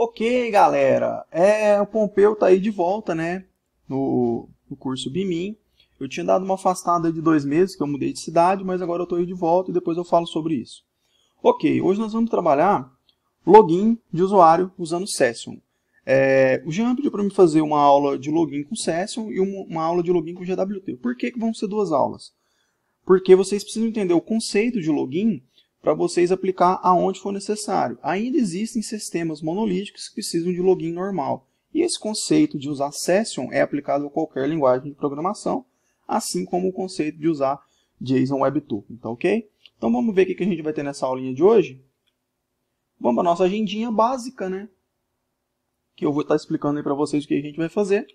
Ok, galera, é, o Pompeu tá aí de volta, né, no, no curso BIMIM. Eu tinha dado uma afastada de dois meses, que eu mudei de cidade, mas agora eu estou aí de volta e depois eu falo sobre isso. Ok, hoje nós vamos trabalhar login de usuário usando Session. É, o Jean pediu para mim fazer uma aula de login com Session e uma, uma aula de login com GWT. Por que, que vão ser duas aulas? Porque vocês precisam entender o conceito de login para vocês aplicar aonde for necessário. Ainda existem sistemas monolíticos que precisam de login normal. E esse conceito de usar session é aplicado a qualquer linguagem de programação, assim como o conceito de usar JSON Web Token, tá ok? Então vamos ver o que a gente vai ter nessa aulinha de hoje? Vamos para a nossa agendinha básica, né? Que eu vou estar explicando aí para vocês o que a gente vai fazer.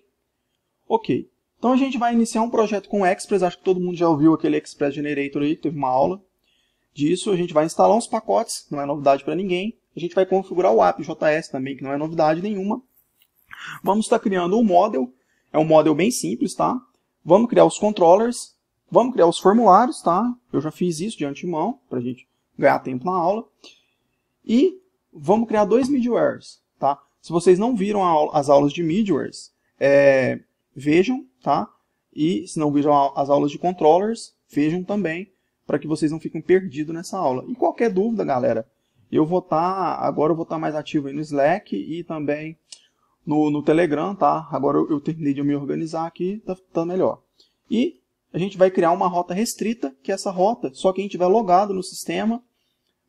Ok, então a gente vai iniciar um projeto com o Express, acho que todo mundo já ouviu aquele Express Generator aí, teve uma aula disso, a gente vai instalar uns pacotes, não é novidade para ninguém. A gente vai configurar o app.js também, que não é novidade nenhuma. Vamos estar tá criando um model, é um model bem simples, tá? Vamos criar os controllers, vamos criar os formulários, tá? Eu já fiz isso de antemão, para a gente ganhar tempo na aula. E vamos criar dois middlewares tá? Se vocês não viram a, as aulas de middlewares é, vejam, tá? E se não viram a, as aulas de controllers, vejam também, para que vocês não fiquem perdidos nessa aula. E qualquer dúvida, galera, eu vou estar, tá, agora eu vou estar tá mais ativo aí no Slack e também no, no Telegram, tá? Agora eu, eu, terminei de me organizar aqui, tá, tá melhor. E a gente vai criar uma rota restrita, que é essa rota, só quem tiver logado no sistema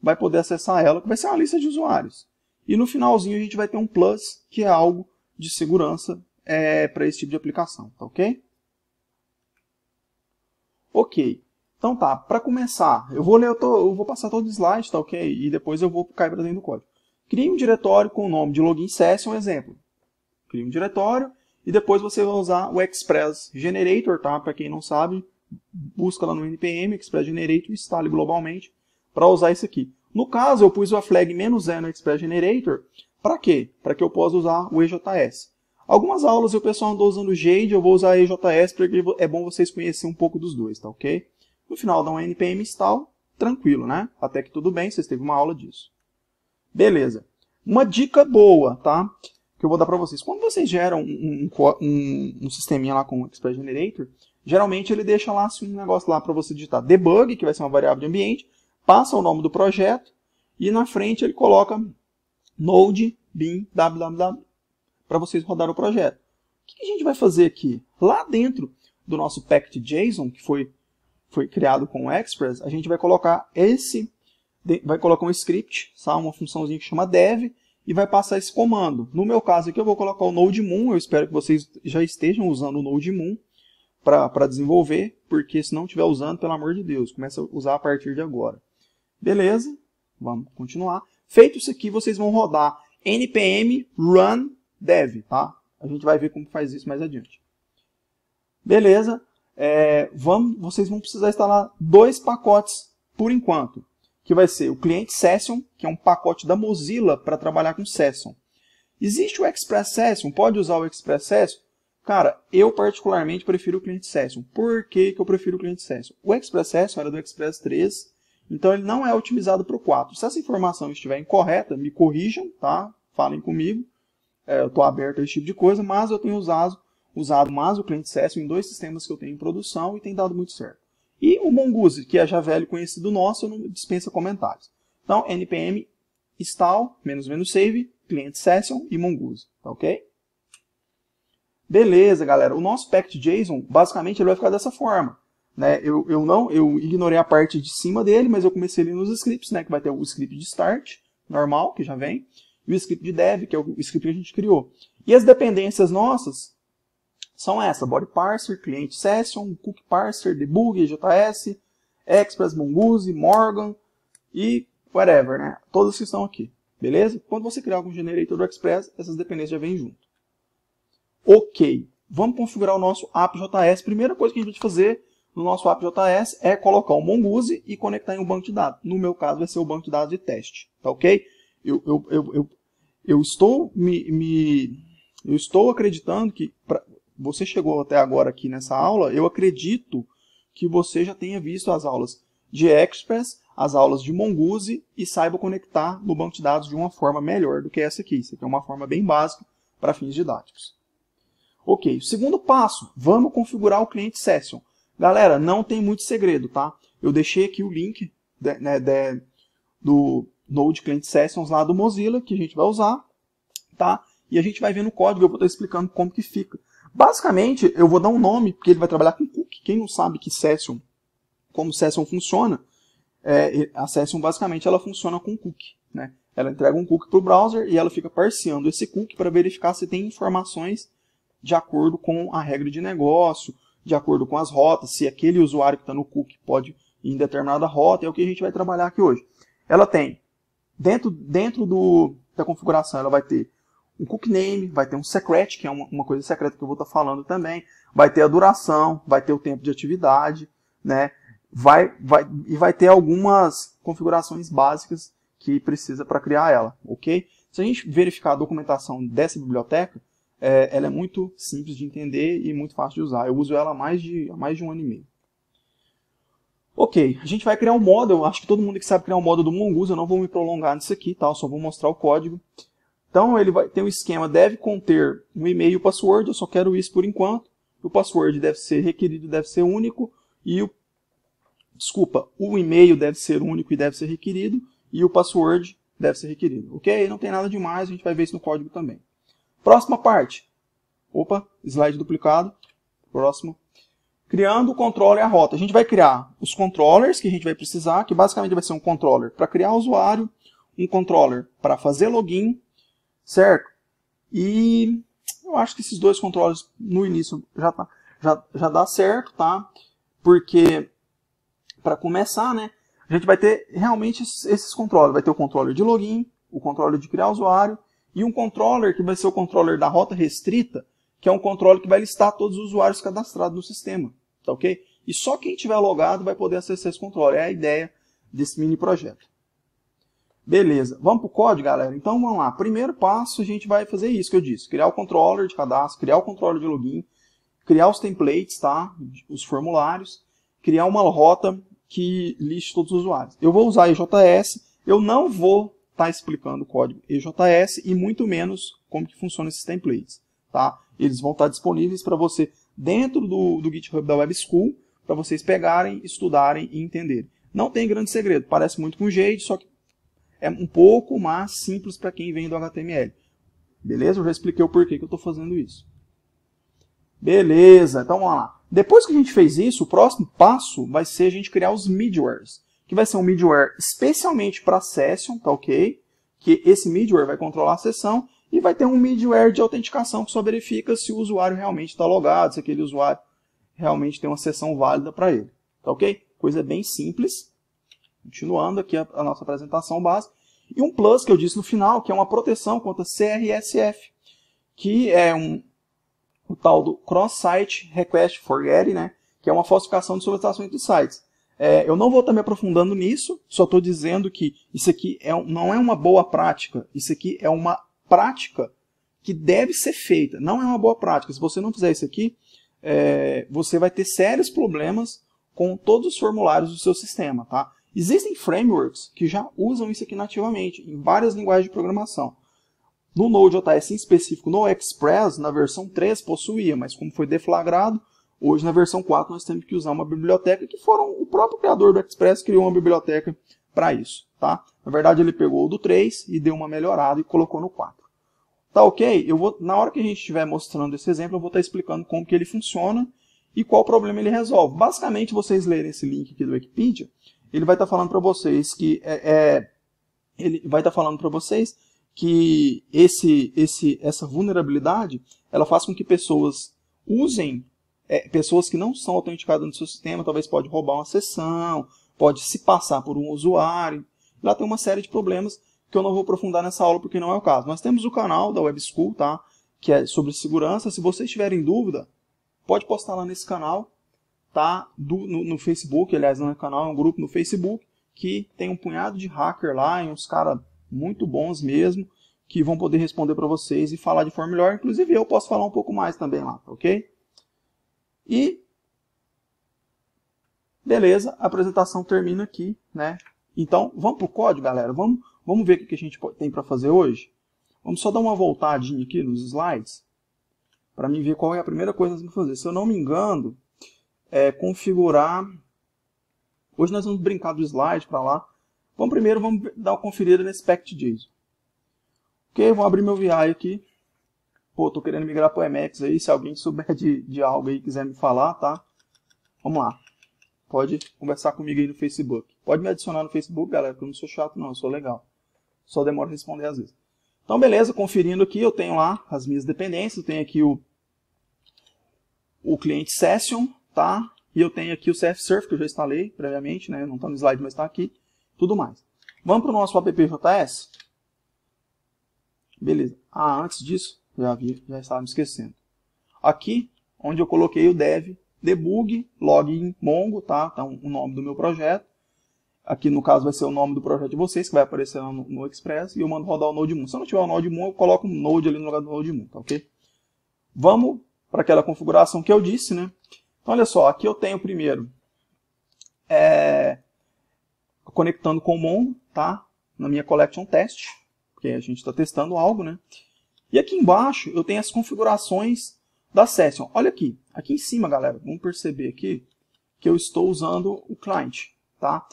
vai poder acessar ela, que vai ser uma lista de usuários. E no finalzinho a gente vai ter um plus, que é algo de segurança é, para esse tipo de aplicação, tá ok? Ok. Então tá, para começar, eu vou ler, eu, tô, eu, vou passar todo o slide, tá ok? E depois eu vou cair para dentro do código. Crie um diretório com o nome de login session, um exemplo. Crie um diretório e depois você vai usar o Express Generator, tá? Para quem não sabe, busca lá no npm Express Generator instale globalmente para usar isso aqui. No caso, eu pus a flag "-e" no Express Generator. Para quê? Para que eu possa usar o EJS. Algumas aulas o pessoal andou usando Jade, eu vou usar EJS porque é bom vocês conhecerem um pouco dos dois, tá ok? No final dá um NPM install, tá tranquilo, né? Até que tudo bem, vocês teve uma aula disso. Beleza. Uma dica boa, tá? Que eu vou dar para vocês. Quando vocês geram um, um, um, sisteminha lá com o Express Generator, geralmente ele deixa lá assim, um negócio lá para você digitar debug, que vai ser uma variável de ambiente, passa o nome do projeto e na frente ele coloca node bin www para vocês rodar o projeto. O que a gente vai fazer aqui? Lá dentro do nosso package JSON, que foi foi criado com o Express, a gente vai colocar esse, vai colocar um script, sabe? Tá? uma funçãozinha que chama dev, e vai passar esse comando. No meu caso aqui eu vou colocar o Node Moon, eu espero que vocês já estejam usando o Node Moon para desenvolver, porque se não estiver usando, pelo amor de Deus, começa a usar a partir de agora. Beleza, vamos continuar. Feito isso aqui, vocês vão rodar npm run dev, tá? A gente vai ver como faz isso mais adiante. Beleza, é, vamos, vocês vão precisar instalar dois pacotes por enquanto, que vai ser o cliente Session, que é um pacote da Mozilla para trabalhar com Session. Existe o Express Session, pode usar o Express Session? Cara, eu particularmente prefiro o cliente Session. Por que, que eu prefiro o cliente Session? O Express Session era do Express 3, então ele não é otimizado para o 4. Se essa informação estiver incorreta, me corrijam, tá? Falem comigo. É, eu estou aberto a esse tipo de coisa, mas eu tenho usado usado mais o cliente Cessio em dois sistemas que eu tenho em produção e tem dado muito certo. E o Mongoose, que é já velho conhecido nosso, não dispensa comentários. Então, npm install, menos menos save, cliente session e mongoose, tá ok? Beleza, galera. O nosso package JSON, basicamente, ele vai ficar dessa forma. Né? Eu, eu não, eu ignorei a parte de cima dele, mas eu comecei ele nos scripts, né? que vai ter o script de start, normal, que já vem, e o script de dev, que é o script que a gente criou. E as dependências nossas, são essa, body parser, cliente session, cook parser, debug, JS, express, mongoose, morgan e whatever, né? Todas que estão aqui, beleza? Quando você criar algum generator do express, essas dependências já vêm junto. Ok, vamos configurar o nosso app.js. Primeira coisa que a gente vai fazer no nosso app.js é colocar o mongoose e conectar em um banco de dados. No meu caso, vai ser o banco de dados de teste, tá ok? Eu, eu, eu, eu, eu estou me, me eu estou acreditando que pra, você chegou até agora aqui nessa aula, eu acredito que você já tenha visto as aulas de Express, as aulas de Mongoose e saiba conectar no banco de dados de uma forma melhor do que essa aqui. Isso aqui é uma forma bem básica para fins didáticos. Ok, segundo passo, vamos configurar o cliente session. Galera, não tem muito segredo, tá? Eu deixei aqui o link de, né, de, do Node Client Sessions lá do Mozilla, que a gente vai usar, tá? E a gente vai ver no código, eu vou estar explicando como que fica. Basicamente, eu vou dar um nome, porque ele vai trabalhar com cookie. Quem não sabe que session, como session funciona, é, a session basicamente ela funciona com cookie. Né? Ela entrega um cookie para o browser e ela fica parciando esse cookie para verificar se tem informações de acordo com a regra de negócio, de acordo com as rotas, se aquele usuário que está no cookie pode ir em determinada rota, é o que a gente vai trabalhar aqui hoje. Ela tem, dentro, dentro do, da configuração, ela vai ter um cookname, vai ter um secret, que é uma, uma coisa secreta que eu vou estar tá falando também, vai ter a duração, vai ter o tempo de atividade, né? Vai, vai, e vai ter algumas configurações básicas que precisa para criar ela, ok? Se a gente verificar a documentação dessa biblioteca, é, ela é muito simples de entender e muito fácil de usar. Eu uso ela há mais de, há mais de um ano e meio. Ok, a gente vai criar um model, acho que todo mundo que sabe criar um model do Mongoose, eu não vou me prolongar nisso aqui, tá? eu só vou mostrar o código. Então ele vai ter um esquema, deve conter um e-mail e o password, eu só quero isso por enquanto. O password deve ser requerido, deve ser único, e o desculpa, o e-mail deve ser único e deve ser requerido, e o password deve ser requerido. Ok? Não tem nada demais, a gente vai ver isso no código também. Próxima parte. Opa, slide duplicado. Próximo. Criando o controller e a rota. A gente vai criar os controllers que a gente vai precisar, que basicamente vai ser um controller para criar usuário, um controller para fazer login, certo? E eu acho que esses dois controles no início já, tá, já, já dá certo, tá? Porque, para começar, né, a gente vai ter realmente esses, esses controles. Vai ter o controle de login, o controle de criar usuário e um controller que vai ser o controller da rota restrita, que é um controle que vai listar todos os usuários cadastrados no sistema, tá ok? E só quem tiver logado vai poder acessar esse controle. É a ideia desse mini projeto. Beleza, vamos para o código, galera? Então vamos lá. Primeiro passo, a gente vai fazer isso que eu disse, criar o controller de cadastro, criar o controller de login, criar os templates, tá? os formulários, criar uma rota que liste todos os usuários. Eu vou usar EJS, eu não vou estar tá explicando o código EJS e muito menos como que funcionam esses templates. Tá? Eles vão estar tá disponíveis para você dentro do, do GitHub da Web School, para vocês pegarem, estudarem e entenderem. Não tem grande segredo, parece muito com o Jade, só que é um pouco mais simples para quem vem do HTML. Beleza? Eu já expliquei o porquê que eu estou fazendo isso. Beleza, então vamos lá. Depois que a gente fez isso, o próximo passo vai ser a gente criar os middlewares, que vai ser um middleware especialmente para session, tá ok? Que esse middleware vai controlar a sessão e vai ter um middleware de autenticação que só verifica se o usuário realmente está logado, se aquele usuário realmente tem uma sessão válida para ele, tá ok? Coisa bem simples. Continuando aqui a, a nossa apresentação básica. E um plus que eu disse no final, que é uma proteção contra CRSF, que é um, o tal do Cross-Site Request Forget, né, que é uma falsificação de solicitação entre sites. É, eu não vou estar me aprofundando nisso, só estou dizendo que isso aqui é, não é uma boa prática, isso aqui é uma prática que deve ser feita, não é uma boa prática. Se você não fizer isso aqui, é, você vai ter sérios problemas com todos os formulários do seu sistema, tá? Existem frameworks que já usam isso aqui nativamente, em várias linguagens de programação. No Node.js em específico, no Express, na versão 3 possuía, mas como foi deflagrado, hoje na versão 4 nós temos que usar uma biblioteca que foram o próprio criador do Express criou uma biblioteca para isso, tá? Na verdade ele pegou o do 3 e deu uma melhorada e colocou no 4. Tá OK? Eu vou na hora que a gente estiver mostrando esse exemplo, eu vou estar tá explicando como que ele funciona e qual problema ele resolve. Basicamente vocês lerem esse link aqui do Wikipedia, ele vai estar tá falando para vocês que é, é ele vai estar tá falando para vocês que esse, esse, essa vulnerabilidade ela faz com que pessoas usem é, pessoas que não são autenticadas no seu sistema, talvez pode roubar uma sessão, pode se passar por um usuário. Lá tem uma série de problemas que eu não vou aprofundar nessa aula porque não é o caso. Nós temos o canal da School tá? que é sobre segurança. Se vocês tiverem dúvida, pode postar lá nesse canal tá do, no, no, Facebook, aliás, não é canal, é um grupo no Facebook que tem um punhado de hacker lá e uns caras muito bons mesmo que vão poder responder para vocês e falar de forma melhor. Inclusive eu posso falar um pouco mais também lá, ok? E beleza, a apresentação termina aqui, né? Então vamos pro código, galera. Vamos, vamos ver o que a gente tem para fazer hoje. Vamos só dar uma voltadinha aqui nos slides para mim ver qual é a primeira coisa que nós vamos fazer. Se eu não me engano, é, configurar. Hoje nós vamos brincar do slide para lá. Vamos primeiro vamos dar uma conferida nesse package.json. Ok, vou abrir meu VI aqui. Pô, tô querendo migrar para o Emacs aí, se alguém souber de, de algo aí quiser me falar, tá? Vamos lá. Pode conversar comigo aí no Facebook. Pode me adicionar no Facebook, galera, que eu não sou chato não, eu sou legal. Só demoro responder às vezes. Então, beleza, conferindo aqui, eu tenho lá as minhas dependências, eu tenho aqui o, o cliente session, tá? E eu tenho aqui o CF Surf, que eu já instalei previamente, né? Não está no slide, mas está aqui. Tudo mais. Vamos para o nosso app.js? Beleza. Ah, antes disso, já, vi, já estava me esquecendo. Aqui, onde eu coloquei o dev, debug, login mongo, tá? Então, tá o nome do meu projeto. Aqui, no caso, vai ser o nome do projeto de vocês, que vai aparecer no, no Express, e eu mando rodar o Node Moon. Se eu não tiver o Node Moon, eu coloco um Node ali no lugar do Node Moon, tá ok? Vamos para aquela configuração que eu disse, né? Então, olha só, aqui eu tenho primeiro é, conectando com o Mongo, tá? Na minha collection test, porque a gente está testando algo, né? E aqui embaixo eu tenho as configurações da session. Olha aqui, aqui em cima, galera, vamos perceber aqui que eu estou usando o client, tá?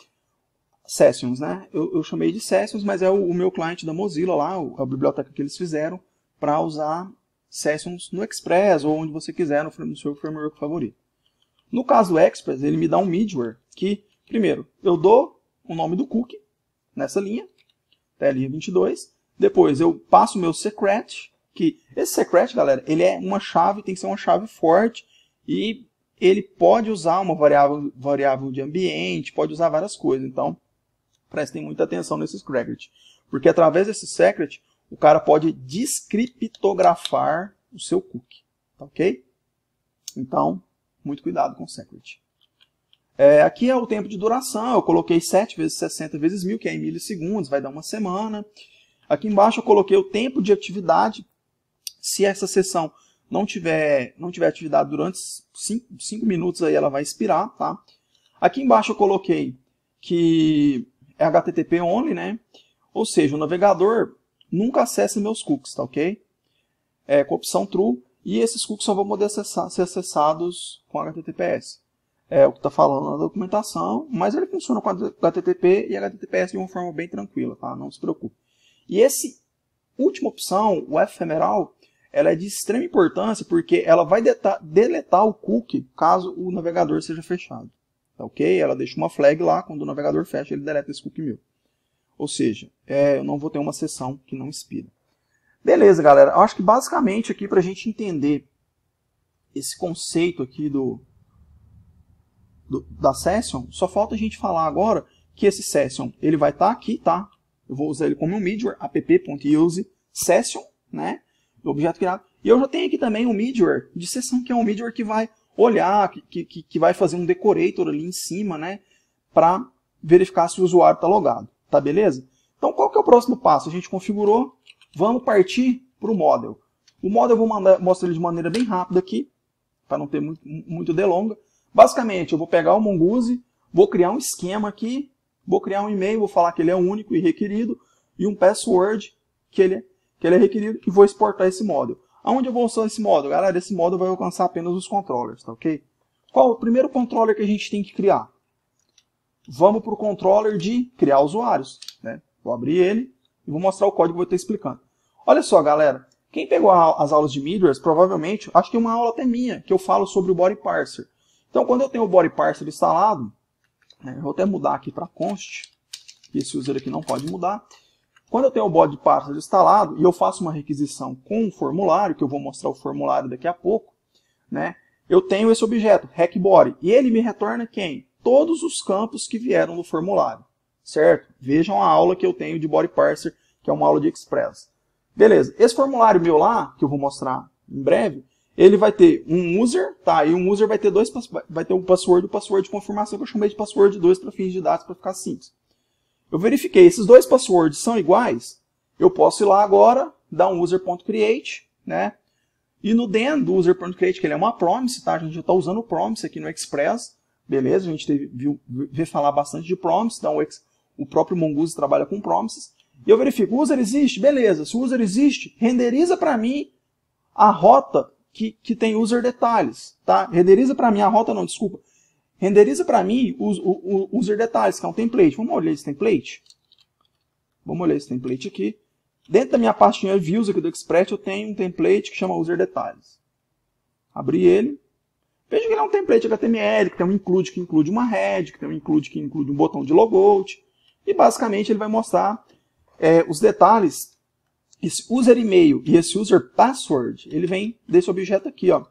Sessions, né? Eu, eu chamei de Sessions, mas é o, o meu cliente da Mozilla lá, a biblioteca que eles fizeram para usar Sessions no Express ou onde você quiser no, no seu framework favorito. No caso Express, ele me dá um middleware que, primeiro, eu dou o nome do cookie nessa linha, linha 22. Depois eu passo o meu secret, que esse secret, galera, ele é uma chave, tem que ser uma chave forte e ele pode usar uma variável, variável de ambiente, pode usar várias coisas. Então, prestem muita atenção nesse secret, porque através desse secret, o cara pode descriptografar o seu cookie, tá ok? Então, muito cuidado com o secret. É, aqui é o tempo de duração, eu coloquei 7 vezes 60 vezes 1000, que é em milissegundos, vai dar uma semana. Aqui embaixo eu coloquei o tempo de atividade. Se essa sessão não tiver, não tiver atividade durante 5 minutos, aí ela vai expirar. Tá? Aqui embaixo eu coloquei que é HTTP only, né? ou seja, o navegador nunca acessa meus cookies, tá ok? É, com a opção true, e esses cookies só vão poder acessar, ser acessados com HTTPS. É o que está falando na documentação, mas ele funciona com HTTP e HTTPS de uma forma bem tranquila, tá? Não se preocupe. E essa última opção, o efemeral, ela é de extrema importância porque ela vai deletar o cookie caso o navegador seja fechado. Tá ok? Ela deixa uma flag lá, quando o navegador fecha, ele deleta esse cookie meu. Ou seja, é, eu não vou ter uma sessão que não expira. Beleza, galera. Eu acho que basicamente aqui para a gente entender esse conceito aqui do, do, da session, só falta a gente falar agora que esse session ele vai estar tá aqui, tá? Eu vou usar ele como um middleware, app.use session, né? Do objeto criado. E eu já tenho aqui também um middleware de sessão, que é um middleware que vai olhar, que, que, que vai fazer um decorator ali em cima, né? Para verificar se o usuário está logado, tá beleza? Então qual que é o próximo passo? A gente configurou, Vamos partir para o model. O model eu vou mandar, mostrar ele de maneira bem rápida aqui, para não ter muito, muito delonga. Basicamente, eu vou pegar o Mongoose, vou criar um esquema aqui, vou criar um e-mail, vou falar que ele é único e requerido, e um password que ele, que ele é requerido, e vou exportar esse model. Aonde eu vou usar esse model? Galera, esse model vai alcançar apenas os controllers, tá ok? Qual o primeiro controller que a gente tem que criar? Vamos para o controller de criar usuários. Né? Vou abrir ele, e vou mostrar o código que vou estar explicando. Olha só, galera. Quem pegou a, as aulas de Midwares provavelmente, acho que uma aula até minha, que eu falo sobre o Body Parser. Então, quando eu tenho o Body Parser instalado, né, vou até mudar aqui para const, que esse user aqui não pode mudar. Quando eu tenho o Body Parser instalado e eu faço uma requisição com um formulário, que eu vou mostrar o formulário daqui a pouco, né, eu tenho esse objeto, hackBody, e ele me retorna quem? Todos os campos que vieram do formulário certo? Vejam a aula que eu tenho de Body Parser, que é uma aula de Express. Beleza, esse formulário meu lá, que eu vou mostrar em breve, ele vai ter um user, tá? E um user vai ter dois vai ter um password e um password de confirmação que eu chamei de password 2 para fins de dados para ficar simples. Eu verifiquei, esses dois passwords são iguais, eu posso ir lá agora, dar um user.create, né? E no dentro do user.create, que ele é uma promise, tá? A gente já está usando o promise aqui no Express, beleza? A gente teve, viu, viu, viu falar bastante de promise, então o, o próprio Mongoose trabalha com promises, e eu verifico, o user existe? Beleza, se o user existe, renderiza para mim a rota que, que tem user detalhes, tá? Renderiza para mim, a rota não, desculpa. Renderiza para mim o, o, o, user detalhes, que é um template. Vamos olhar esse template? Vamos olhar esse template aqui. Dentro da minha pastinha views aqui do Express, eu tenho um template que chama user detalhes. Abri ele. Veja que ele é um template HTML, que tem um include que include uma head, que tem um include que include um botão de logout, e basicamente ele vai mostrar é, os detalhes. Esse user e-mail e esse user password, ele vem desse objeto aqui, ó. Tá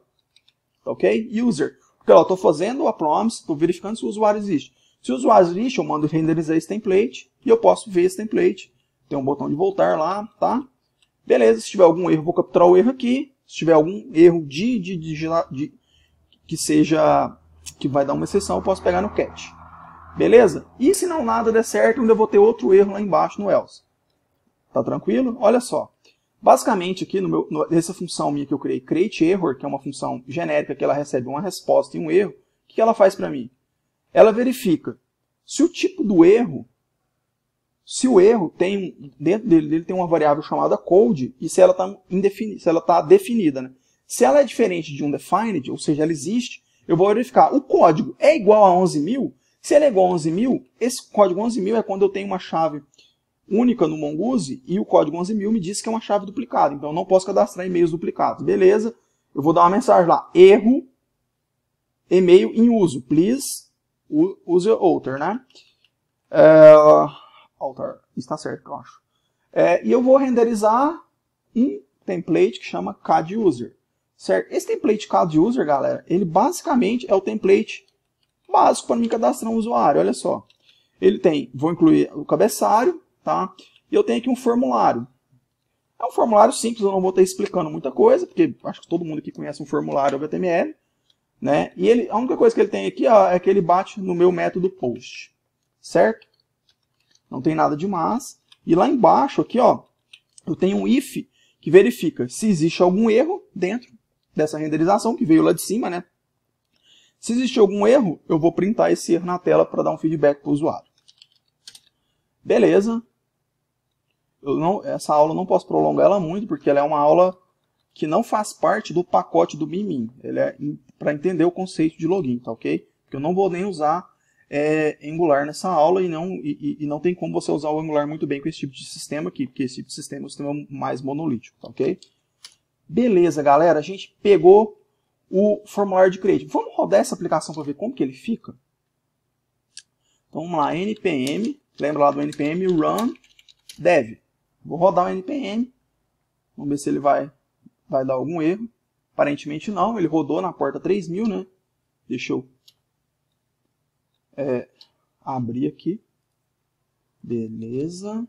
ok? User. Porque eu estou fazendo a promise, estou verificando se o usuário existe. Se o usuário existe, eu mando renderizar esse template e eu posso ver esse template. Tem um botão de voltar lá, tá? Beleza, se tiver algum erro, vou capturar o erro aqui. Se tiver algum erro de, de, de, de que seja que vai dar uma exceção, eu posso pegar no catch. Beleza? E se não nada der certo, ainda vou ter outro erro lá embaixo no else. Tá tranquilo? Olha só. Basicamente, aqui no meu, no, nessa função minha que eu criei, createError, que é uma função genérica que ela recebe uma resposta e um erro, o que ela faz para mim? Ela verifica se o tipo do erro, se o erro tem, dentro dele, dele tem uma variável chamada code, e se ela está se ela tá definida. Né? Se ela é diferente de um defined, ou seja, ela existe, eu vou verificar, o código é igual a 11.000? Se ele é igual a 11.000, esse código 11.000 é quando eu tenho uma chave única no Mongoose e o código 11.000 me diz que é uma chave duplicada. Então, eu não posso cadastrar e-mails duplicados. Beleza, eu vou dar uma mensagem lá, erro, e-mail em uso, please use alter, né? É, alter, está certo, eu acho. É, e eu vou renderizar um template que chama CAD User. Certo? Esse template CAD User, galera, ele basicamente é o template básico para mim cadastrar um usuário, olha só. Ele tem, vou incluir o cabeçalho, tá? E eu tenho aqui um formulário. É um formulário simples, eu não vou estar explicando muita coisa, porque acho que todo mundo aqui conhece um formulário HTML, né? E ele, a única coisa que ele tem aqui ó, é que ele bate no meu método post, certo? Não tem nada de mais. E lá embaixo aqui, ó, eu tenho um if que verifica se existe algum erro dentro dessa renderização que veio lá de cima, né? Se existir algum erro, eu vou printar esse erro na tela para dar um feedback para o usuário. Beleza. Não, essa aula eu não posso prolongar ela muito, porque ela é uma aula que não faz parte do pacote do Mimin. Ele é para entender o conceito de login, tá ok? Porque eu não vou nem usar é, Angular nessa aula e não, e, e não tem como você usar o Angular muito bem com esse tipo de sistema aqui, porque esse tipo de sistema é um sistema mais monolítico, tá ok? Beleza, galera. A gente pegou o formulário de create. Vamos rodar essa aplicação para ver como que ele fica? Então vamos lá, npm, lembra lá do npm run dev. Vou rodar o npm, vamos ver se ele vai, vai dar algum erro. Aparentemente não, ele rodou na porta 3000, né? Deixa eu é, abrir aqui. Beleza.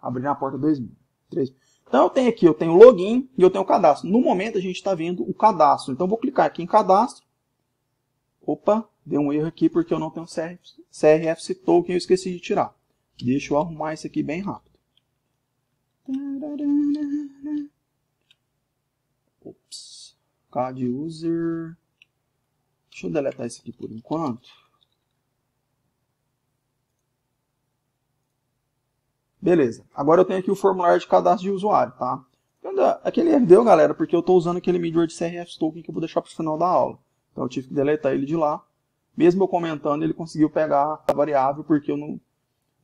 Abrir na porta 2000. 3000. Então eu tenho aqui, eu tenho o login e eu tenho o cadastro. No momento a gente está vendo o cadastro. Então eu vou clicar aqui em cadastro. Opa, deu um erro aqui porque eu não tenho CRF, CRFC token, eu esqueci de tirar. Deixa eu arrumar isso aqui bem rápido. Ops. Card user. Deixa eu deletar isso aqui por enquanto. Beleza. Agora eu tenho aqui o formulário de cadastro de usuário, tá? Aquele então, é erro deu, galera, porque eu estou usando aquele midword CRF token que eu vou deixar para o final da aula. Então eu tive que deletar ele de lá. Mesmo eu comentando, ele conseguiu pegar a variável porque eu não,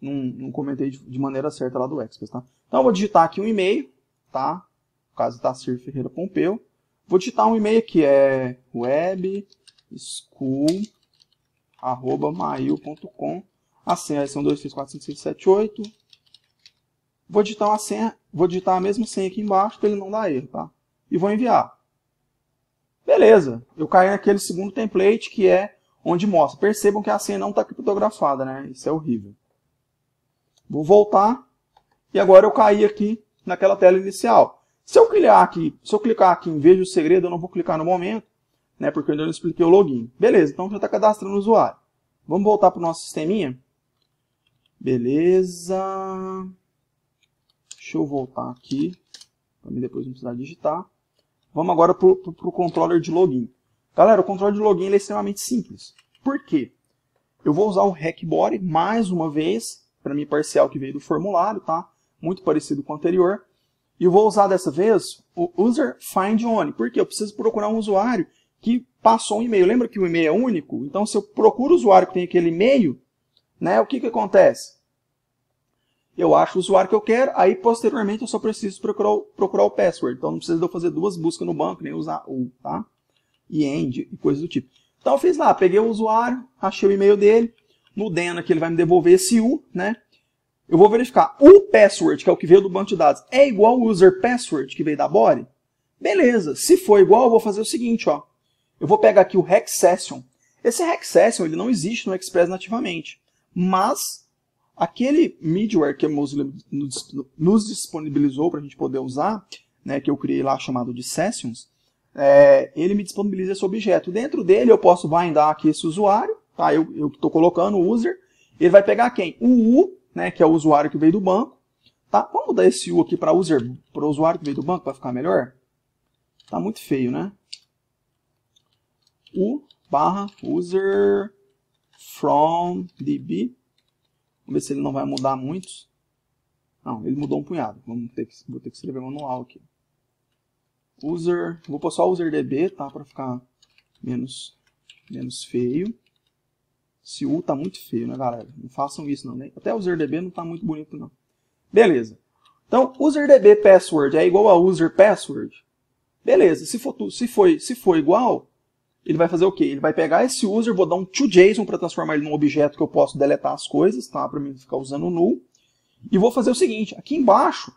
não, não comentei de, de, maneira certa lá do Express, tá? Então eu vou digitar aqui um e-mail, tá? No caso está Sir Ferreira Pompeu. Vou digitar um e-mail aqui, é webschool.mail.com. Assim, aí são 2, Vou digitar uma senha, vou digitar a mesma senha aqui embaixo para ele não dar erro, tá? E vou enviar. Beleza, eu caí naquele segundo template que é onde mostra. Percebam que a senha não está criptografada, né? Isso é horrível. Vou voltar e agora eu caí aqui naquela tela inicial. Se eu clicar aqui, se eu clicar aqui em veja o segredo, eu não vou clicar no momento, né? Porque eu ainda não expliquei o login. Beleza, então já está cadastrando o usuário. Vamos voltar para o nosso sisteminha? Beleza. Deixa eu voltar aqui, para depois não precisar digitar. Vamos agora para o controller de login. Galera, o controle de login é extremamente simples. Por quê? Eu vou usar o Hackbody mais uma vez, para mim parcial que veio do formulário, tá? Muito parecido com o anterior. E eu vou usar dessa vez o user find only, porque eu preciso procurar um usuário que passou um e-mail. Lembra que o e-mail é único? Então, se eu procuro o usuário que tem aquele e-mail, né, o que, que acontece? eu acho o usuário que eu quero, aí posteriormente eu só preciso procurar, procurar o password. Então não precisa de eu fazer duas buscas no banco, nem usar o, tá? E end e coisas do tipo. Então eu fiz lá, peguei o usuário, achei o e-mail dele, no Dena que ele vai me devolver esse U, né? Eu vou verificar o password, que é o que veio do banco de dados, é igual o user password que veio da body? Beleza, se for igual, eu vou fazer o seguinte, ó. Eu vou pegar aqui o hack session. Esse hack session, ele não existe no Express nativamente, mas Aquele middleware que a Mozilla nos disponibilizou para a gente poder usar, né, que eu criei lá chamado de Sessions, é, ele me disponibiliza esse objeto. Dentro dele eu posso bindar aqui esse usuário, tá? eu estou colocando o user, ele vai pegar quem? O U, né, que é o usuário que veio do banco, tá? Vamos mudar esse U aqui para user, para o usuário que veio do banco, para ficar melhor? Tá muito feio, né? U barra user from db Vamos ver se ele não vai mudar muitos. Não, ele mudou um punhado. Vamos ter que, vou ter que escrever manual aqui. User, vou pôr só userdb, tá? Para ficar menos, menos feio. Esse U tá muito feio, né, galera? Não façam isso, não. Né? Até userdb não tá muito bonito, não. Beleza. Então, userdb password é igual a user password? Beleza. Se for, se foi, se for igual, ele vai fazer o quê? Ele vai pegar esse user, vou dar um toJSON para transformar ele num objeto que eu posso deletar as coisas, tá? Para mim ficar usando o null. E vou fazer o seguinte, aqui embaixo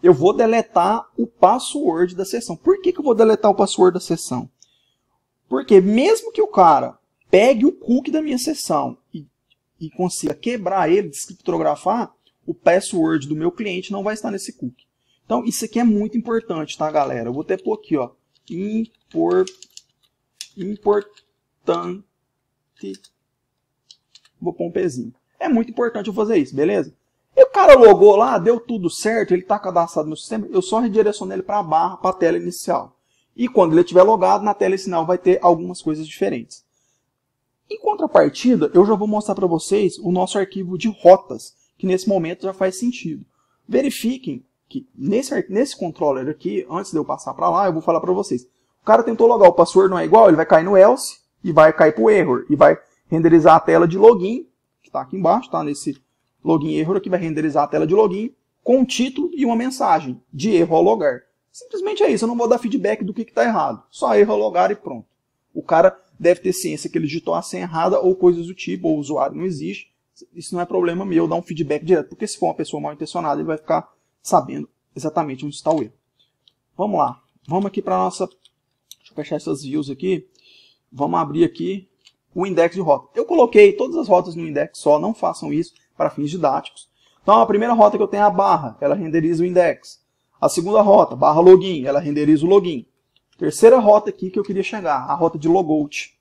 eu vou deletar o password da sessão. Por que, que eu vou deletar o password da sessão? Porque mesmo que o cara pegue o cookie da minha sessão e, e consiga quebrar ele, descriptografar, o password do meu cliente não vai estar nesse cookie. Então, isso aqui é muito importante, tá, galera? Eu vou até pôr aqui, ó, import importante. Vou pôr um pezinho. É muito importante eu fazer isso, beleza? E o cara logou lá, deu tudo certo, ele está cadastrado no sistema, eu só redireciono ele para a barra, para a tela inicial. E quando ele estiver logado, na tela inicial vai ter algumas coisas diferentes. Em contrapartida, eu já vou mostrar para vocês o nosso arquivo de rotas, que nesse momento já faz sentido. Verifiquem que nesse, nesse controller aqui, antes de eu passar para lá, eu vou falar para vocês. O cara tentou logar, o password não é igual, ele vai cair no else e vai cair para o error. E vai renderizar a tela de login, que está aqui embaixo, está nesse login error, aqui vai renderizar a tela de login com um título e uma mensagem de erro ao logar. Simplesmente é isso, eu não vou dar feedback do que está errado. Só erro ao logar e pronto. O cara deve ter ciência que ele digitou a senha errada ou coisas do tipo, ou o usuário não existe. Isso não é problema meu, dar um feedback direto, porque se for uma pessoa mal intencionada, ele vai ficar sabendo exatamente onde está o erro. Vamos lá, vamos aqui para a nossa fechar essas views aqui, vamos abrir aqui o index de rota. Eu coloquei todas as rotas no index só, não façam isso para fins didáticos. Então, a primeira rota que eu tenho é a barra, ela renderiza o index. A segunda rota, barra login, ela renderiza o login. Terceira rota aqui que eu queria chegar, a rota de logout.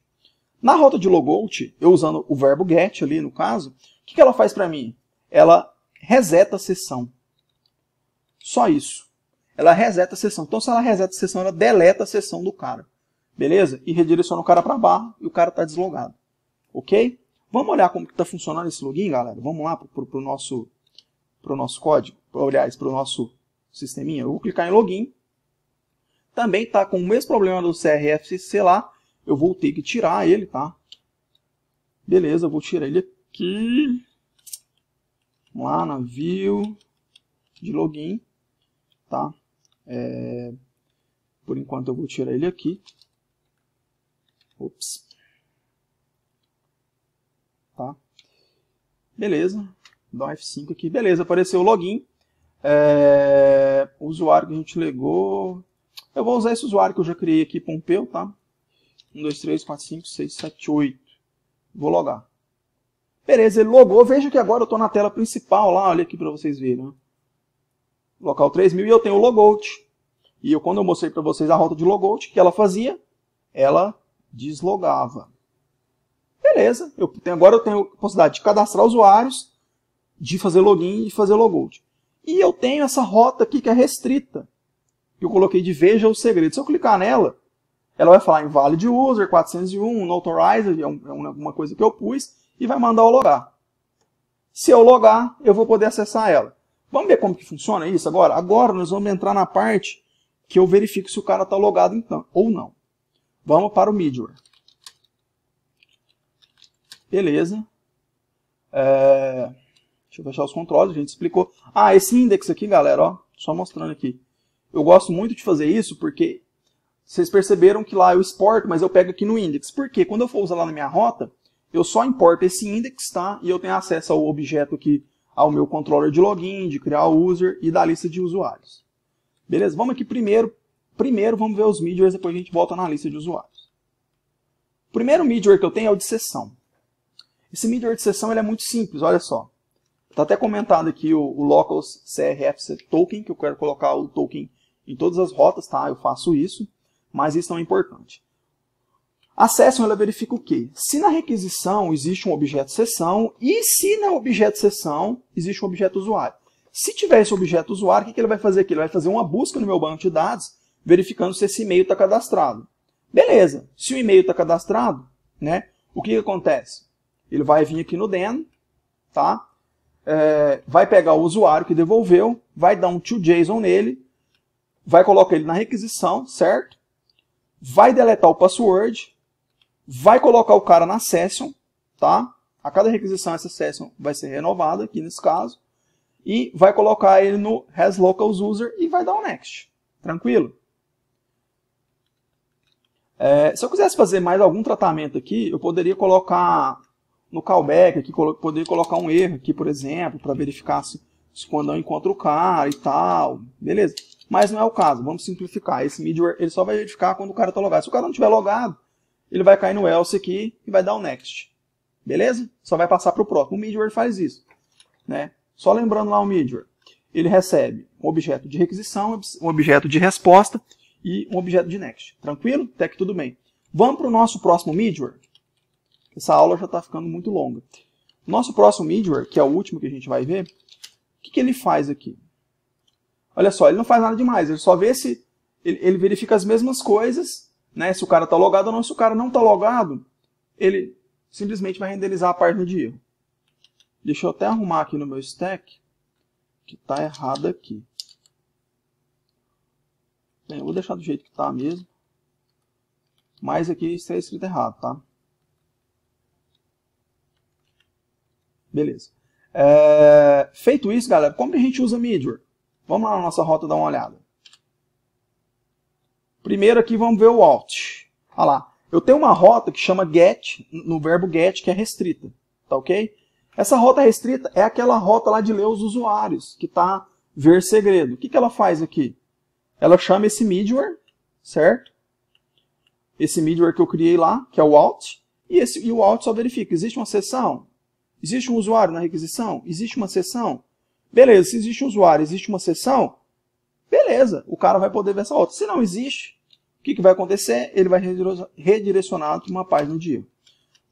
Na rota de logout, eu usando o verbo get ali no caso, o que ela faz para mim? Ela reseta a sessão. Só isso ela reseta a sessão. Então, se ela reseta a sessão, ela deleta a sessão do cara. Beleza? E redireciona o cara para a barra e o cara está deslogado. Ok? Vamos olhar como está funcionando esse login, galera? Vamos lá para o nosso, pro nosso código, pro, aliás, para o nosso sisteminha. Eu vou clicar em login. Também está com o mesmo problema do CRFCC lá. Eu vou ter que tirar ele, tá? Beleza, vou tirar ele aqui. Vamos lá na view de login, tá? É, por enquanto eu vou tirar ele aqui. Ops. Tá. Beleza. Dá um F5 aqui. Beleza, apareceu o login. É, o usuário que a gente legou. Eu vou usar esse usuário que eu já criei aqui, Pompeu, tá? 1, 2, 3, 4, 5, 6, 7, 8. Vou logar. Beleza, ele logou. Veja que agora eu estou na tela principal lá. Olha aqui para vocês verem. Né? local 3000, e eu tenho o logout. E eu, quando eu mostrei para vocês a rota de logout, o que ela fazia? Ela deslogava. Beleza, eu tenho, agora eu tenho a possibilidade de cadastrar usuários, de fazer login e de fazer logout. E eu tenho essa rota aqui que é restrita, que eu coloquei de veja o segredo. Se eu clicar nela, ela vai falar invalid user, 401, unauthorized, é, é uma coisa que eu pus, e vai mandar eu logar. Se eu logar, eu vou poder acessar ela. Vamos ver como que funciona isso agora? Agora nós vamos entrar na parte que eu verifico se o cara está logado então, ou não. Vamos para o middleware. Beleza. É... Deixa eu fechar os controles, a gente explicou. Ah, esse index aqui, galera, ó, só mostrando aqui. Eu gosto muito de fazer isso porque vocês perceberam que lá eu exporto, mas eu pego aqui no index. quê? quando eu for usar lá na minha rota, eu só importo esse index, tá? E eu tenho acesso ao objeto aqui ao meu controller de login, de criar o user e da lista de usuários. Beleza? Vamos aqui primeiro. Primeiro vamos ver os middlewares, depois a gente volta na lista de usuários. O primeiro middleware que eu tenho é o de sessão. Esse middleware de sessão ele é muito simples, olha só. Está até comentado aqui o, o Locals CRFC Token, que eu quero colocar o token em todas as rotas, tá? Eu faço isso, mas isso não é importante. A session ela verifica o quê? Se na requisição existe um objeto sessão e se na objeto sessão existe um objeto usuário. Se tiver esse objeto usuário, o que ele vai fazer aqui? Ele vai fazer uma busca no meu banco de dados, verificando se esse e-mail está cadastrado. Beleza, se o e-mail está cadastrado, né, o que, que, acontece? Ele vai vir aqui no DEN, tá? É, vai pegar o usuário que devolveu, vai dar um toJSON JSON nele, vai colocar ele na requisição, certo? Vai deletar o password, vai colocar o cara na session, tá? A cada requisição essa session vai ser renovada aqui nesse caso e vai colocar ele no has locals user e vai dar o um next. Tranquilo? É, se eu quisesse fazer mais algum tratamento aqui, eu poderia colocar no callback aqui, poderia colocar um erro aqui, por exemplo, para verificar se, se quando eu encontro o cara e tal, beleza. Mas não é o caso, vamos simplificar. Esse middleware ele só vai verificar quando o cara está logado. Se o cara não estiver logado, ele vai cair no else aqui e vai dar o next. Beleza? Só vai passar para o próximo. O middleware faz isso. Né? Só lembrando lá o middleware, ele recebe um objeto de requisição, um objeto de resposta e um objeto de next. Tranquilo? Até que tudo bem. Vamos para o nosso próximo middleware. Essa aula já está ficando muito longa. Nosso próximo middleware, que é o último que a gente vai ver, o que, que ele faz aqui? Olha só, ele não faz nada demais, ele só vê se... Ele, ele verifica as mesmas coisas né, se o cara está logado ou não. Se o cara não está logado, ele simplesmente vai renderizar a página de erro. Deixa eu até arrumar aqui no meu stack, que está errado aqui. Bem, eu vou deixar do jeito que está mesmo. Mas aqui está escrito errado, tá? Beleza. É... Feito isso, galera, como que a gente usa Midware? Vamos lá na nossa rota dar uma olhada. Primeiro aqui vamos ver o alt. Olha lá. Eu tenho uma rota que chama get, no verbo get, que é restrita. Tá ok? Essa rota restrita é aquela rota lá de ler os usuários, que está ver segredo. O que, que ela faz aqui? Ela chama esse middleware, certo? Esse middleware que eu criei lá, que é o alt, e, esse, e o alt só verifica, existe uma sessão? Existe um usuário na requisição? Existe uma sessão? Beleza, se existe um usuário, existe uma sessão, beleza, o cara vai poder ver essa rota. Se não existe, o que, que vai acontecer? Ele vai redirecionar para uma página de erro.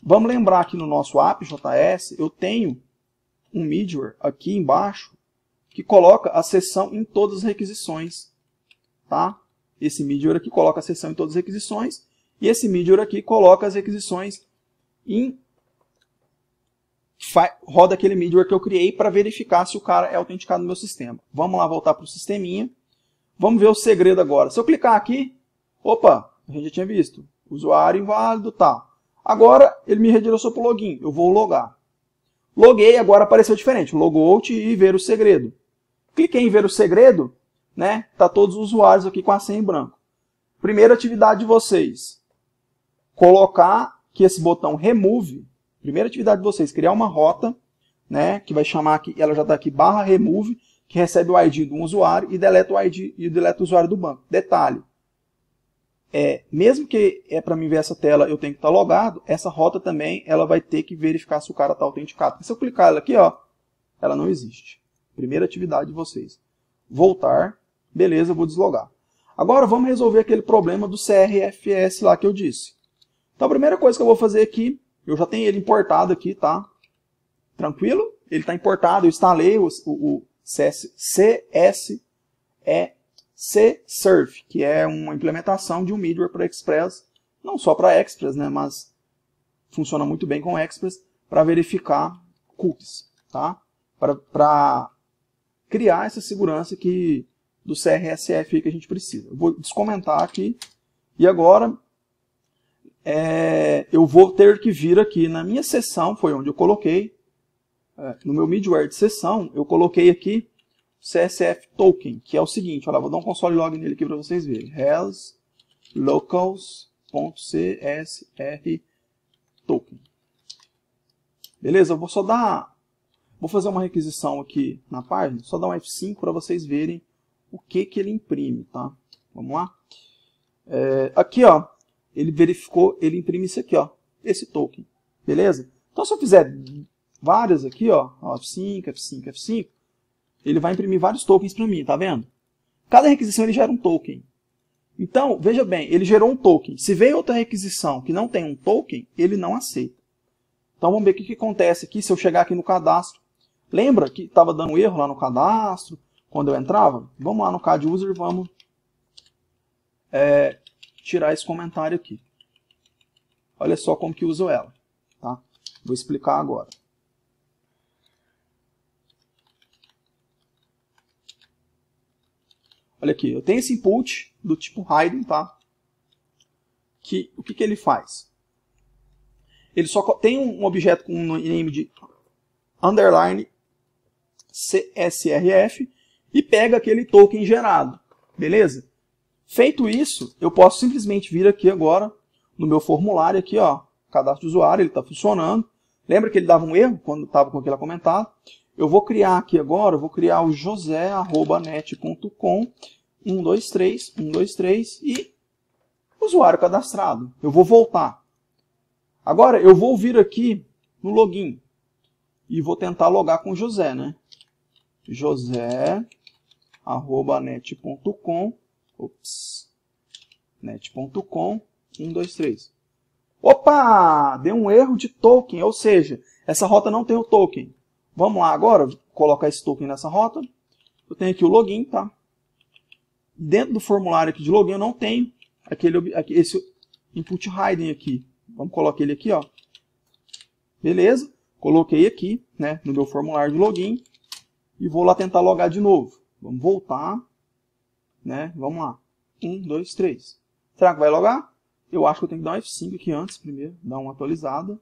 Vamos lembrar que no nosso app.js eu tenho um middleware aqui embaixo que coloca a sessão em todas as requisições. Tá? Esse middleware aqui coloca a sessão em todas as requisições e esse middleware aqui coloca as requisições em roda aquele middleware que eu criei para verificar se o cara é autenticado no meu sistema. Vamos lá voltar para o sisteminha. Vamos ver o segredo agora. Se eu clicar aqui, opa, a gente já tinha visto. Usuário inválido, tá. Agora ele me redirecionou para o login. Eu vou logar. Loguei, agora apareceu diferente. Logout e ver o segredo. Cliquei em ver o segredo, né? Tá todos os usuários aqui com a senha em branco. Primeira atividade de vocês. Colocar que esse botão remove. Primeira atividade de vocês, criar uma rota, né? Que vai chamar aqui, ela já está aqui, barra remove que recebe o ID de um usuário e deleta o ID e deleta o usuário do banco. Detalhe, é, mesmo que é para mim ver essa tela eu tenho que estar tá logado, essa rota também ela vai ter que verificar se o cara está autenticado. Se eu clicar ela aqui, ó, ela não existe. Primeira atividade de vocês. Voltar, beleza, vou deslogar. Agora vamos resolver aquele problema do CRFS lá que eu disse. Então a primeira coisa que eu vou fazer aqui, eu já tenho ele importado aqui, tá? Tranquilo? Ele está importado, eu instalei o, o, CS, CS é c que é uma implementação de um middleware para Express, não só para Express, né, mas funciona muito bem com Express para verificar cookies, tá? para criar essa segurança que, do CRSF que a gente precisa. Eu vou descomentar aqui e agora é, eu vou ter que vir aqui na minha seção, foi onde eu coloquei, é, no meu middleware de sessão, eu coloquei aqui CSF token, que é o seguinte, olha vou dar um console log nele aqui para vocês verem. Has locals.csr token. Beleza? Eu vou só dar... Vou fazer uma requisição aqui na página, só dar um F5 para vocês verem o que, que ele imprime, tá? Vamos lá? É, aqui, ó, ele verificou, ele imprime isso aqui, ó, esse token. Beleza? Então, se eu fizer várias aqui, ó, F5, F5, F5, ele vai imprimir vários tokens para mim, tá vendo? Cada requisição ele gera um token. Então, veja bem, ele gerou um token. Se vem outra requisição que não tem um token, ele não aceita. Então vamos ver o que, que acontece aqui se eu chegar aqui no cadastro. Lembra que estava dando erro lá no cadastro, quando eu entrava? Vamos lá no CAD User vamos é, tirar esse comentário aqui. Olha só como que uso ela. Tá? Vou explicar agora. Olha aqui, eu tenho esse input do tipo Haydn, tá? Que, o que, que ele faz? Ele só tem um objeto com um name de underline CSRF e pega aquele token gerado, beleza? Feito isso, eu posso simplesmente vir aqui agora no meu formulário aqui, ó, cadastro de usuário, ele está funcionando. Lembra que ele dava um erro quando estava com aquele comentado? Eu vou criar aqui agora, eu vou criar o josé.net.com 123, 123 e usuário cadastrado. Eu vou voltar. Agora eu vou vir aqui no login e vou tentar logar com José, né? josé.net.com ops, net.com 123. Opa! Deu um erro de token, ou seja, essa rota não tem o token. Vamos lá agora, colocar esse token nessa rota. Eu tenho aqui o login, tá? Dentro do formulário aqui de login eu não tenho aquele, esse input hidden aqui. Vamos colocar ele aqui, ó. Beleza? Coloquei aqui, né, no meu formulário de login e vou lá tentar logar de novo. Vamos voltar, né? Vamos lá. 1, 2, 3. Será que vai logar? Eu acho que eu tenho que dar um F5 aqui antes primeiro, dar uma atualizada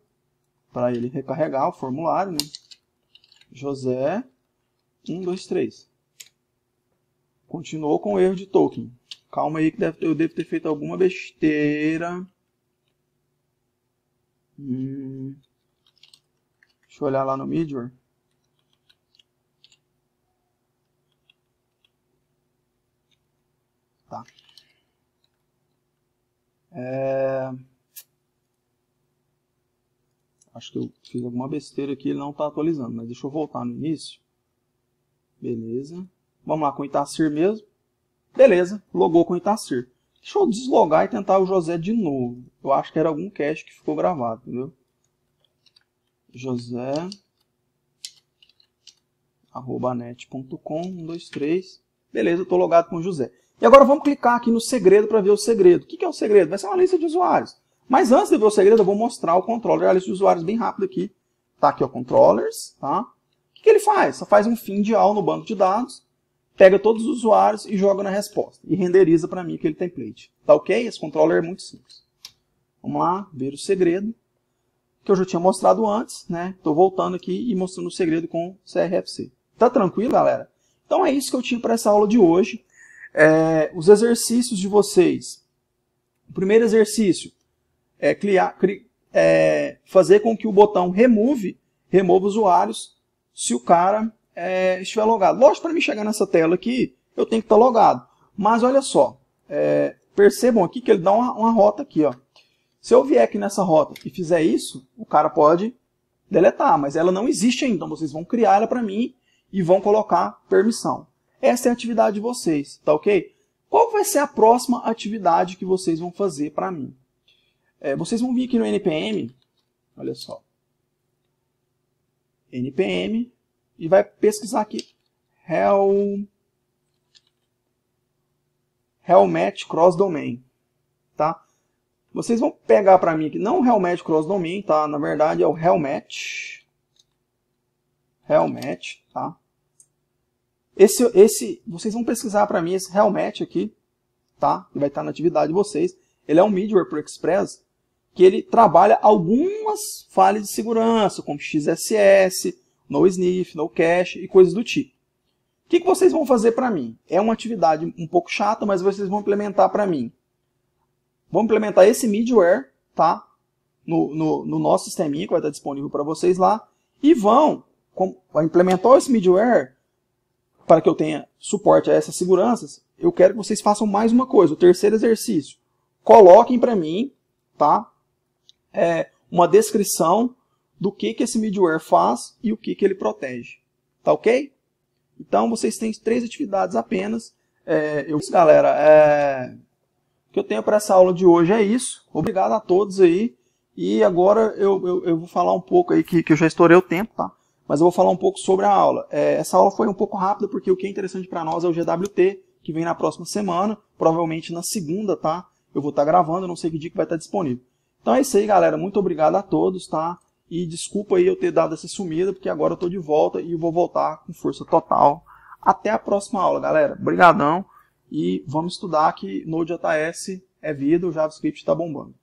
para ele recarregar o formulário, né? José, 1, 2, 3. Continuou com o erro de Tolkien. Calma aí que deve, eu devo ter feito alguma besteira. Hum. Deixa eu olhar lá no Midior. Tá. É... Acho que eu fiz alguma besteira aqui, ele não está atualizando, mas deixa eu voltar no início. Beleza. Vamos lá com o Itacir mesmo. Beleza, logou com o Itacir. Deixa eu deslogar e tentar o José de novo. Eu acho que era algum cache que ficou gravado, entendeu? José arroba net.com, 123. Beleza, estou logado com o José. E agora vamos clicar aqui no segredo para ver o segredo. O que é o segredo? Vai ser uma lista de usuários. Mas antes de ver o segredo, eu vou mostrar o controller, a lista de usuários bem rápido aqui. Tá aqui, ó, controllers, tá? O que, que ele faz? Só faz um find all no banco de dados, pega todos os usuários e joga na resposta. E renderiza para mim aquele template. Tá ok? Esse controller é muito simples. Vamos lá, ver o segredo, que eu já tinha mostrado antes, né? Estou voltando aqui e mostrando o segredo com CRFC. Tá tranquilo, galera? Então é isso que eu tinha para essa aula de hoje. É, os exercícios de vocês. O primeiro exercício, é, criar, cri, é, fazer com que o botão remove, remova usuários, se o cara é, estiver logado. Lógico, para me chegar nessa tela aqui, eu tenho que estar tá logado. Mas olha só, é, percebam aqui que ele dá uma, uma rota aqui. Ó. Se eu vier aqui nessa rota e fizer isso, o cara pode deletar, mas ela não existe ainda, então vocês vão criar ela para mim e vão colocar permissão. Essa é a atividade de vocês, tá ok? Qual vai ser a próxima atividade que vocês vão fazer para mim? É, vocês vão vir aqui no NPM, olha só, NPM, e vai pesquisar aqui Hell, Helmet Cross Domain, tá? Vocês vão pegar para mim aqui, não Helmet Cross Domain, tá? Na verdade é o Helmet, Helmet, tá? Esse, esse, vocês vão pesquisar para mim esse Helmet aqui, tá? Que vai estar na atividade de vocês. Ele é um middleware por Express que ele trabalha algumas falhas de segurança, como XSS, NoSniff, NoCache e coisas do tipo. O que, que vocês vão fazer para mim? É uma atividade um pouco chata, mas vocês vão implementar para mim. Vão implementar esse middleware, tá? No, no, no nosso sisteminha que vai estar disponível para vocês lá. E vão com, implementar esse middleware para que eu tenha suporte a essas seguranças. Eu quero que vocês façam mais uma coisa, o terceiro exercício. Coloquem para mim, tá? é, uma descrição do que, que esse middleware faz e o que, que ele protege. Tá ok? Então vocês têm três atividades apenas. É, eu, galera, é, o que eu tenho para essa aula de hoje é isso. Obrigado a todos aí. E agora eu, eu, eu vou falar um pouco aí, que, que eu já estourei o tempo, tá? Mas eu vou falar um pouco sobre a aula. É, essa aula foi um pouco rápida, porque o que é interessante para nós é o GWT, que vem na próxima semana, provavelmente na segunda, tá? Eu vou estar tá gravando, não sei que dia que vai estar tá disponível. Então é isso aí, galera. Muito obrigado a todos, tá? E desculpa aí eu ter dado essa sumida, porque agora eu tô de volta e vou voltar com força total. Até a próxima aula, galera. Obrigadão e vamos estudar que Node.js é vida, o JavaScript está bombando.